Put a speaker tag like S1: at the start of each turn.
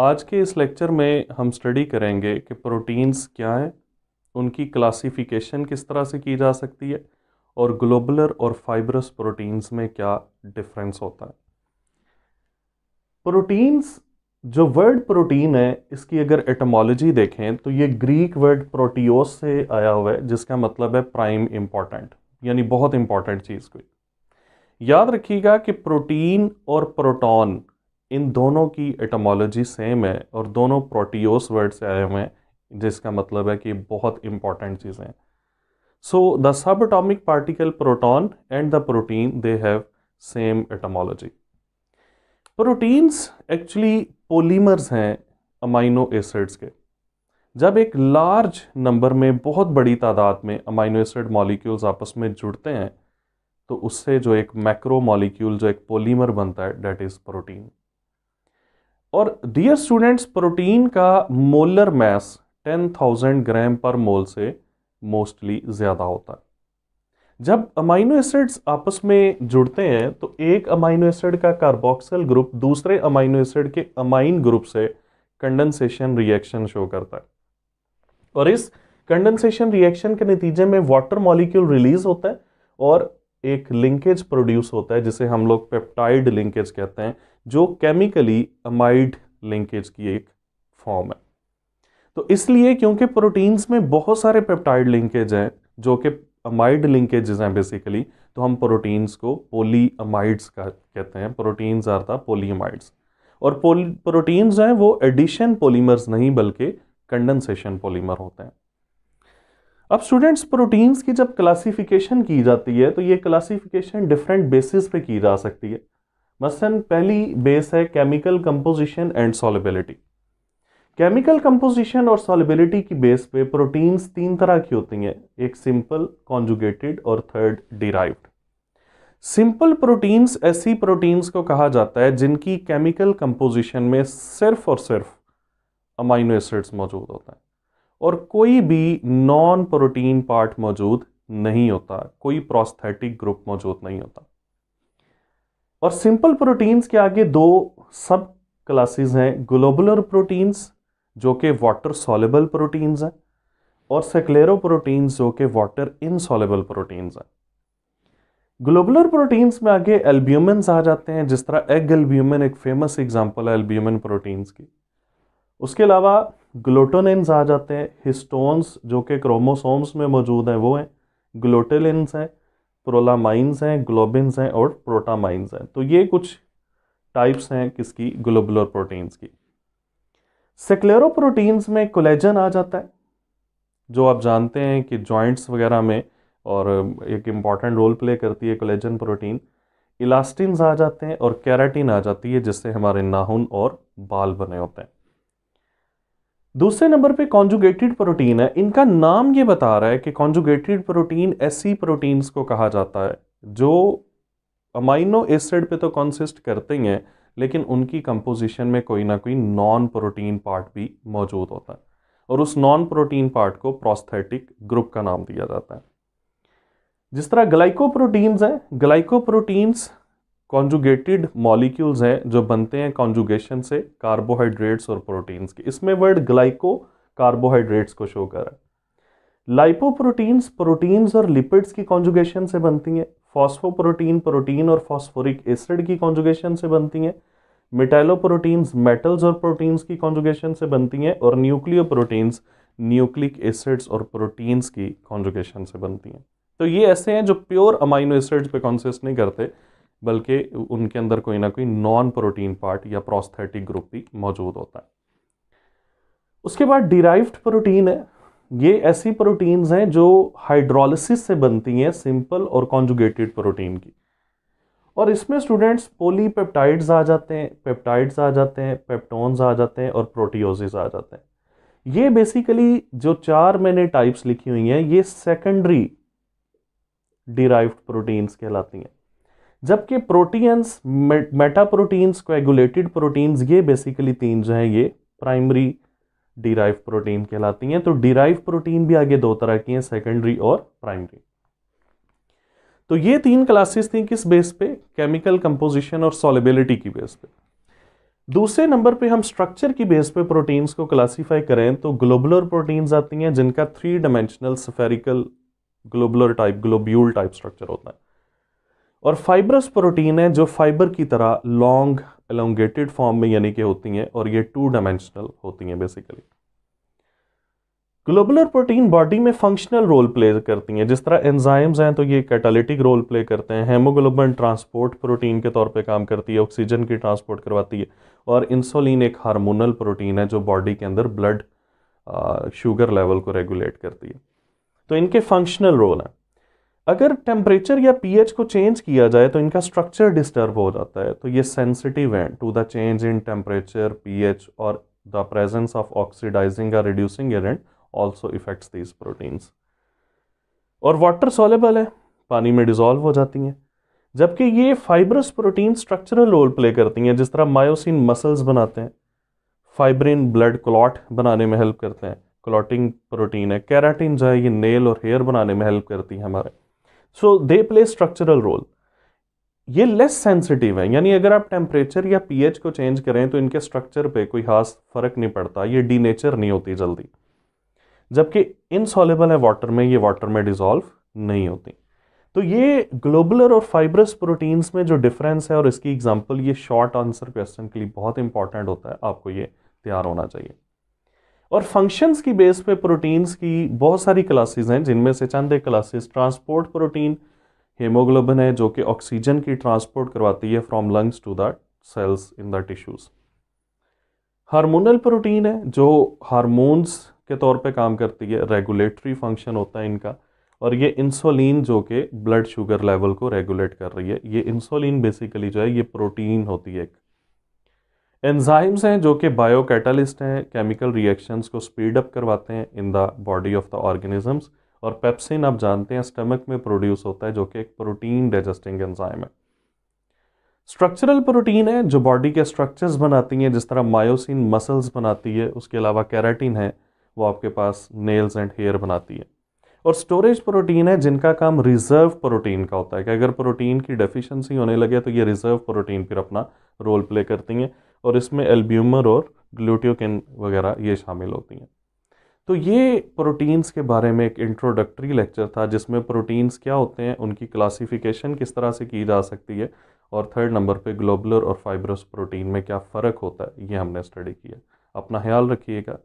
S1: आज के इस लेक्चर में हम स्टडी करेंगे कि प्रोटीन्स क्या हैं उनकी क्लासिफिकेशन किस तरह से की जा सकती है और ग्लोबुलर और फाइबरस प्रोटीन्स में क्या डिफरेंस होता है प्रोटीन्स जो वर्ड प्रोटीन है इसकी अगर एटमोलॉजी देखें तो ये ग्रीक वर्ड प्रोटियोस से आया हुआ है जिसका मतलब है प्राइम इम्पॉर्टेंट यानी बहुत इम्पॉर्टेंट चीज़ कोई याद रखिएगा कि प्रोटीन और प्रोटॉन इन दोनों की एटमोलॉजी सेम है और दोनों प्रोटियोस वर्ड से आए हुए हैं जिसका मतलब है कि बहुत इंपॉर्टेंट चीज़ें हैं द सब atomic particle proton and the protein they have same etymology proteins actually polymers हैं अमाइनो एसिड्स के जब एक लार्ज नंबर में बहुत बड़ी तादाद में अमाइनो एसिड मॉलिक्यूल्स आपस में जुड़ते हैं तो उससे जो एक मैक्रो मॉलिक्यूल जो एक पोलीमर बनता है डेट इज़ प्रोटीन और डियर स्टूडेंट्स प्रोटीन का मोलर मैस 10,000 ग्राम पर मोल से मोस्टली ज़्यादा होता है जब अमाइनो एसिड्स आपस में जुड़ते हैं तो एक अमाइनो एसिड का कार्बोक्सल ग्रुप दूसरे अमाइनो एसिड के अमाइन ग्रुप से कंडेंसेशन रिएक्शन शो करता है और इस कंडेंसेशन रिएक्शन के नतीजे में वाटर मॉलिक्यूल रिलीज होता है और एक लिंकेज प्रोड्यूस होता है जिसे हम लोग पेप्टाइड लिंकेज कहते हैं जो केमिकली अमाइड लिंकेज की एक फॉर्म है तो इसलिए क्योंकि प्रोटीन्स में बहुत सारे पेप्टाइड लिंकेज हैं जो कि अमाइड लिंकेजेस हैं बेसिकली तो हम प्रोटीन्स को पोली अमाइड्स का कहते हैं प्रोटीन्स आर था पोली अमाइड्स और पोली प्रोटीन्स हैं वो एडिशन पोलीमर्स नहीं बल्कि कंडेंसेशन पोलीमर होते हैं अब स्टूडेंट्स प्रोटीन्स की जब क्लासिफिकेशन की जाती है तो ये क्लासिफिकेशन डिफरेंट बेसिस पे की जा सकती है मसलन पहली बेस है chemical composition and solubility chemical composition और सॉलिबिलिटी की बेस पे प्रोटीन्स तीन तरह की होती हैं एक सिंपल कॉन्जुगेटेड और थर्ड डिराइव्ड सिंपल प्रोटीन्स ऐसी प्रोटीन्स को कहा जाता है जिनकी केमिकल कंपोजिशन में सिर्फ और सिर्फ अमाइनो एसिड्स मौजूद होते हैं और कोई भी नॉन प्रोटीन पार्ट मौजूद नहीं होता कोई प्रोस्थेटिक ग्रुप मौजूद नहीं होता और सिंपल प्रोटीन्स के आगे दो सब क्लासेस हैं ग्लोबुलर प्रोटीन्स जो कि वाटर सॉलेबल प्रोटीन्स हैं और सेक्लेरो प्रोटीन्स जो कि वाटर इनसॉलेबल प्रोटीन्स हैं ग्लोबुलर प्रोटीन्स में आगे एल्ब्यूमन्स आ जाते हैं जिस तरह एग एल्ब्यूमन एक फेमस एग्जांपल है एल्ब्यूमिन प्रोटीन्स की उसके अलावा ग्लोटोलिन्स आ जाते हैं हिस्टोन्स जो कि क्रोमोसोम्स में मौजूद हैं वो हैं ग्लोटेलिन्स हैं प्रोलामाइंस हैं ग्लोबिन्स हैं और प्रोटामाइंस हैं तो ये कुछ टाइप्स हैं किसकी ग्लोबुलर प्रोटीन्स की सेक्लेरो प्रोटीन्स में कोलेजन आ जाता है जो आप जानते हैं कि जॉइंट्स वगैरह में और एक इम्पॉर्टेंट रोल प्ले करती है कोलेजन प्रोटीन इलास्टिन आ जाते हैं और कैराटिन आ जाती है जिससे हमारे नाहुन और बाल बने होते हैं दूसरे नंबर पे कॉन्जुगेटेड प्रोटीन है इनका नाम ये बता रहा है कि कॉन्जुगेटेड प्रोटीन ऐसी प्रोटीन्स को कहा जाता है जो अमाइनो एसिड पे तो कंसिस्ट करते ही हैं लेकिन उनकी कंपोजिशन में कोई ना कोई नॉन प्रोटीन पार्ट भी मौजूद होता है और उस नॉन प्रोटीन पार्ट को प्रोस्थेटिक ग्रुप का नाम दिया जाता है जिस तरह ग्लाइकोप्रोटीन्स हैं ग्लाइकोप्रोटीन्स कॉन्जुगेटेड मॉलिक्यूल्स हैं जो बनते हैं कॉन्जुगेशन से कार्बोहाइड्रेट्स और प्रोटीन्स के इसमें वर्ड ग्लाइको कार्बोहाइड्रेट्स को शो कर रहा है लाइपोप्रोटीन्स प्रोटीन्स और लिपिड्स की कॉन्जुगेशन से बनती हैं फॉस्फोप्रोटीन प्रोटीन और फॉस्फोरिक एसिड की कॉन्जुगेशन से बनती हैं मिटेलोप्रोटीन्स मेटल्स और प्रोटीन्स की कॉन्जुगेशन से बनती हैं और न्यूक्लियो प्रोटीन्स न्यूक्लिक एसिड्स और प्रोटीन्स की कॉन्जुगेशन से बनती हैं तो ये ऐसे हैं जो प्योर अमाइनो एसिड्स पे कॉन्सिस्ट नहीं करते बल्कि उनके अंदर कोई ना कोई नॉन प्रोटीन पार्ट या प्रोस्थेटिक ग्रुप भी मौजूद होता है उसके बाद डिराइव्ड प्रोटीन है ये ऐसी प्रोटीन्स हैं जो हाइड्रोलिसिस से बनती हैं सिंपल और कॉन्जुगेटेड प्रोटीन की और इसमें स्टूडेंट्स पोलीपेप्टाइड्स आ जाते हैं पेप्टाइड्स आ जाते हैं पेप्टोन्स आ जाते हैं और प्रोटीओसिस आ जाते हैं ये बेसिकली जो चार मैंने टाइप्स लिखी हुई हैं ये सेकेंडरी डिराइव्ड प्रोटीन्स कहलाती हैं जबकि proteins metaproteins coagulated proteins ये बेसिकली तीन जो हैं ये प्राइमरी डिराइव प्रोटीन कहलाती हैं तो डिराइव प्रोटीन भी आगे दो तरह की हैं सेकेंडरी और प्राइमरी तो ये तीन क्लासेस थी किस बेस पे केमिकल कंपोजिशन और सॉलिबिलिटी की बेस पे दूसरे नंबर पे हम स्ट्रक्चर की बेस पे प्रोटीन्स को क्लासीफाई करें तो ग्लोबुलर प्रोटीन्स आती हैं जिनका three dimensional spherical globular type globule type structure होता है और फाइब्रस प्रोटीन है जो फाइबर की तरह लॉन्ग एलोंगेटेड फॉर्म में यानी कि होती हैं और ये टू डायमेंशनल होती हैं बेसिकली ग्लोबुलर प्रोटीन बॉडी में फंक्शनल रोल प्ले करती हैं जिस तरह एंजाइम्स हैं तो ये कैटालिटिक रोल प्ले करते हैं हेमोग्लोबिन ट्रांसपोर्ट प्रोटीन के तौर पे काम करती है ऑक्सीजन की ट्रांसपोर्ट करवाती है और इंसुलिन एक हार्मोनल प्रोटीन है जो बॉडी के अंदर ब्लड शुगर लेवल को रेगुलेट करती है तो इनके फंक्शनल रोल हैं अगर टेम्परेचर या पीएच को चेंज किया जाए तो इनका स्ट्रक्चर डिस्टर्ब हो जाता है तो ये सेंसिटिव है to the change in temperature pH और द प्रेजेंस ऑफ ऑक्सीडाइजिंग या reducing agent also affects these proteins और वाटर सॉलेबल है पानी में डिजोल्व हो जाती हैं जबकि ये fibrous protein structural role play करती हैं जिस तरह मायोसिन मसल्स बनाते हैं फाइब्रिन ब्लड क्लॉट बनाने में हेल्प करते हैं क्लॉटिंग प्रोटीन है कैराटीन जो है ये नेल और हेयर बनाने में हेल्प करती है हमारे so they play structural role ये लेस सेंसिटिव है यानी अगर आप टेम्परेचर या पीएच को चेंज करें तो इनके स्ट्रक्चर पे कोई खास फर्क नहीं पड़ता ये डीनेचर नहीं होती जल्दी जबकि इनसॉलेबल है वाटर में ये वाटर में डिजॉल्व नहीं होती तो ये ग्लोबुलर और फाइब्रस प्रोटीन्स में जो डिफरेंस है और इसकी एग्जांपल ये शॉर्ट आंसर क्वेश्चन के लिए बहुत इंपॉर्टेंट होता है आपको ये तैयार होना चाहिए और फंक्शंस की बेस पे प्रोटीन्स की बहुत सारी क्लासेस हैं जिनमें से चंद एक क्लासेस ट्रांसपोर्ट प्रोटीन हेमोग्लोबिन है जो कि ऑक्सीजन की ट्रांसपोर्ट करवाती है from lungs to the cells in the tissues hormonal protein है जो हार्मोन्स के तौर पे काम करती है रेगुलेटरी फंक्शन होता है इनका और ये इंसुलिन जो कि ब्लड शुगर लेवल को रेगुलेट कर रही है ये इंसुलिन बेसिकली जो है ये प्रोटीन होती है एक एंजाइम्स हैं जो कि बायो कैटालिस्ट हैं केमिकल रिएक्शंस को स्पीड अप करवाते हैं in the body of the organisms और पेप्सिन आप जानते हैं स्टमक में प्रोड्यूस होता है जो कि एक प्रोटीन डाइजेस्टिंग एंजाइम है स्ट्रक्चरल प्रोटीन है जो बॉडी के स्ट्रक्चर्स बनाती हैं जिस तरह मायोसिन मसल्स बनाती है उसके अलावा कैराटीन है वो आपके पास नेल्स एंड हेयर बनाती है और स्टोरेज प्रोटीन है जिनका काम रिजर्व प्रोटीन का होता है कि अगर प्रोटीन की डेफिशिएंसी होने लगे तो ये रिजर्व प्रोटीन फिर अपना रोल प्ले करती हैं और इसमें एल्ब्यूमर और ग्लूटियोकिन वगैरह ये शामिल होती हैं तो ये प्रोटीन्स के बारे में एक इंट्रोडक्टरी लेक्चर था जिसमें प्रोटीन्स क्या होते हैं उनकी क्लासिफिकेशन किस तरह से की जा सकती है और थर्ड नंबर पे ग्लोबुलर और फाइब्रस प्रोटीन में क्या फ़र्क होता है ये हमने स्टडी किया अपना ख्याल रखिएगा